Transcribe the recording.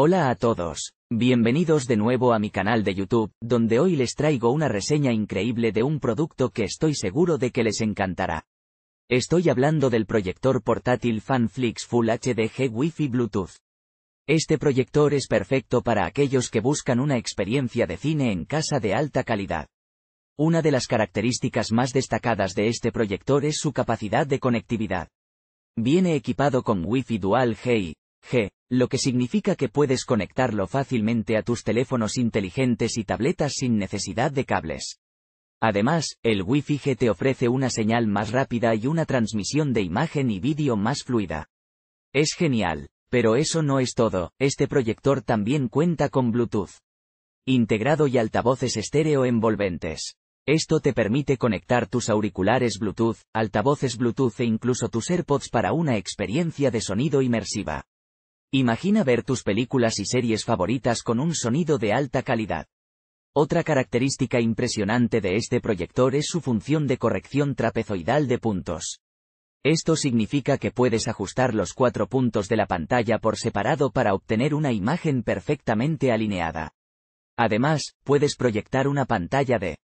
Hola a todos, bienvenidos de nuevo a mi canal de YouTube, donde hoy les traigo una reseña increíble de un producto que estoy seguro de que les encantará. Estoy hablando del proyector portátil Fanflix Full HDG Wi-Fi Bluetooth. Este proyector es perfecto para aquellos que buscan una experiencia de cine en casa de alta calidad. Una de las características más destacadas de este proyector es su capacidad de conectividad. Viene equipado con Wi-Fi Dual GI lo que significa que puedes conectarlo fácilmente a tus teléfonos inteligentes y tabletas sin necesidad de cables. Además, el Wi-Fi G te ofrece una señal más rápida y una transmisión de imagen y vídeo más fluida. Es genial, pero eso no es todo, este proyector también cuenta con Bluetooth integrado y altavoces estéreo envolventes. Esto te permite conectar tus auriculares Bluetooth, altavoces Bluetooth e incluso tus AirPods para una experiencia de sonido inmersiva. Imagina ver tus películas y series favoritas con un sonido de alta calidad. Otra característica impresionante de este proyector es su función de corrección trapezoidal de puntos. Esto significa que puedes ajustar los cuatro puntos de la pantalla por separado para obtener una imagen perfectamente alineada. Además, puedes proyectar una pantalla de